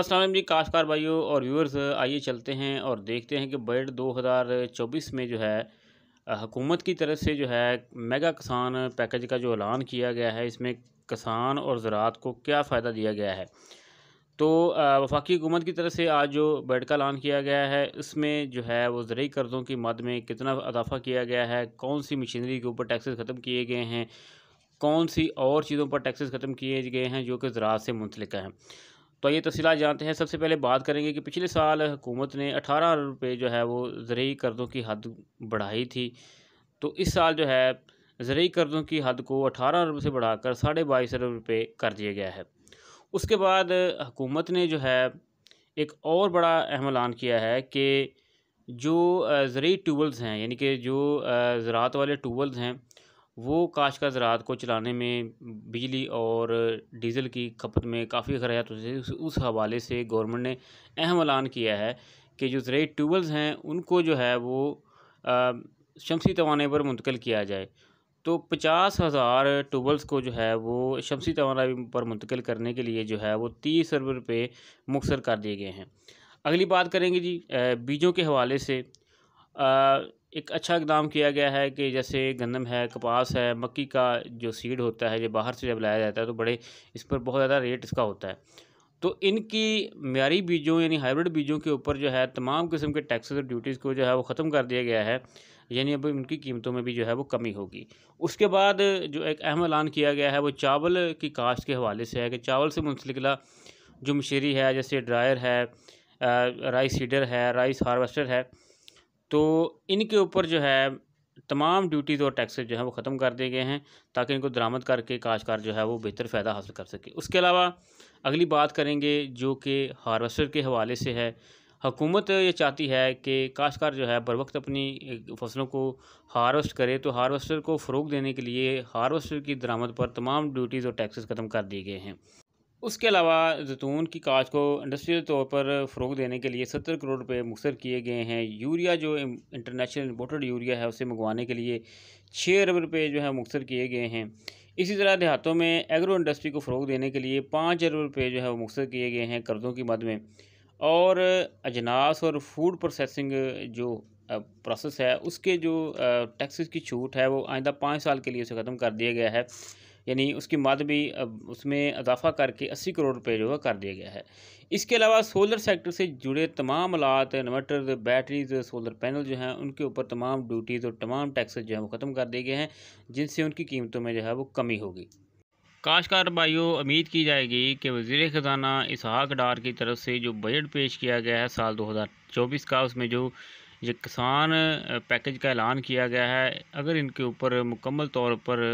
असलम जी काशकार भाइयों और व्यूअर्स आइए चलते हैं और देखते हैं कि बजट 2024 में जो है हुकूमत की तरफ से जो है मेगा किसान पैकेज का जो ऐलान किया गया है इसमें किसान और ज़रात को क्या फ़ायदा दिया गया है तो वफाकी हुकूमत की तरफ से आज जो बजट का ऐलान किया गया है इसमें जो है वो ज़रिए कर्ज़ों की मद में कितना अजाफ़ा किया गया है कौन सी मशीनरी के ऊपर टैक्सेस ख़त्म किए गए हैं कौन सी और चीज़ों पर टैक्सेस ख़त्म किए गए हैं जो कि ज़रात से मुंसलिक हैं तो ये तफसीत जानते हैं सबसे पहले बात करेंगे कि पिछले साल हुकूमत ने अठारह अरब रुपये जो है वो ज़रूरी कर्ज़ों की हद बढ़ाई थी तो इस साल जो है ज़रूरी कर्ज़ों की हद को अठारह अरब से बढ़ाकर साढ़े बाईस अरब रुपये कर दिया गया है उसके बाद हुकूमत ने जो है एक और बड़ा अहम ऐलान किया है कि जो ज़रूरी ट्यूबल्स हैं यानी कि जो ज़रात वाले ट्यूबल्स हैं वो काश का ज़रात को चलाने में बिजली और डीज़ल की खपत में काफ़ी अखराज तो उस, उस हवाले से गवर्नमेंट ने अहम ऐलान किया है कि जो जरिए ट्यूबल्स हैं उनको जो है वो शमसी तोाना पर मुंतकिल किया जाए तो पचास हज़ार ट्यूबल्स को जो है वो शमसी तोाना पर मुंतकिल करने के लिए जो है वो तीस अरब रुपये मुखसर कर दिए गए हैं अगली बात करेंगे जी बीजों के हवाले से एक अच्छा इकदाम किया गया है कि जैसे गंदम है कपास है मक्की का जो सीड होता है जो बाहर से जब लाया जाता है तो बड़े इस पर बहुत ज़्यादा रेट इसका होता है तो इनकी म्यारी बीजों यानी हाइब्रिड बीजों के ऊपर जो है तमाम किस्म के टैक्सेस और ड्यूटीज़ को जो है वो ख़त्म कर दिया गया है यानी अब उनकी कीमतों में भी जो है वो कमी होगी उसके बाद जो एक अहम ऐलान किया गया है वो चावल की काश्त के हवाले से है कि चावल से मुंसलिकला जो मशीरी है जैसे ड्रायर है राइस सीडर है राइस हारवेस्टर है तो इनके ऊपर जो है तमाम ड्यूटीज़ और टैक्सेज जो है वो ख़त्म कर दिए गए हैं ताकि इनको दरामद करके काशकार जो है वो बेहतर फ़ायदा हासिल कर सके उसके अलावा अगली बात करेंगे जो कि हारवेस्टर के हवाले से है हकूमत ये चाहती है कि काशकार जो है बर वक्त अपनी फसलों को हारवेस्ट करे तो हारवेस्टर को फ़रोग देने के लिए हारवेस्टर की दरामद पर तमाम ड्यूटीज़ और टैक्सेस ख़त्म कर दिए गए हैं उसके अलावा जैतून की काज को इंडस्ट्रियल तौर पर फ़रोग देने के लिए सत्तर करोड़ रुपये मुखसर किए गए हैं यूरिया जो इंटरनेशनल इम्पोर्टेड यूरिया है उसे मंगवाने के लिए छः अरब रुपये जो है मुखसर किए गए हैं इसी तरह देहातों में एग्रो इंडस्ट्री को फ़रोग देने के लिए पाँच अरब रुपये जो है वो मुखसर किए गए हैं कर्ज़ों की मद में और अजनास और फूड प्रोसेसिंग जो प्रोसेस है उसके जो टैक्सेस की छूट है वो आइंदा पाँच साल के लिए उसे ख़त्म कर दिया गया है यानी उसकी मद भी उसमें अजाफा करके अस्सी करोड़ रुपये जो है कर दिया गया है इसके अलावा सोलर सेक्टर से जुड़े तमाम आलात इन्वर्टर बैटरीज सोलर पैनल जो हैं उनके ऊपर तमाम ड्यूटीज़ और तमाम टैक्सेज जो हैं वो ख़त्म कर दिए गए हैं जिनसे उनकी कीमतों में जो है वो कमी होगी काशकार भाइयों उम्मीद की जाएगी कि वजीर ख़जाना इसहाक डार की तरफ से जो बजट पेश किया गया है साल 2024 का उसमें जो ये किसान पैकेज का ऐलान किया गया है अगर इनके ऊपर मुकम्मल तौर पर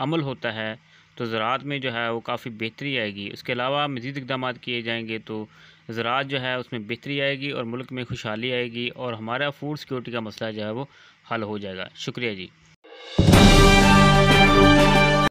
अमल होता है तो ज़रात में जो है वो काफ़ी बेहतरी आएगी उसके अलावा मज़ीद इकदाम किए जाएंगे तो ज़रात जो है उसमें बेहतरी आएगी और मुल्क में खुशहाली आएगी और हमारा फूड सिक्योरिटी का मसला जो है वो हल हो जाएगा शुक्रिया जी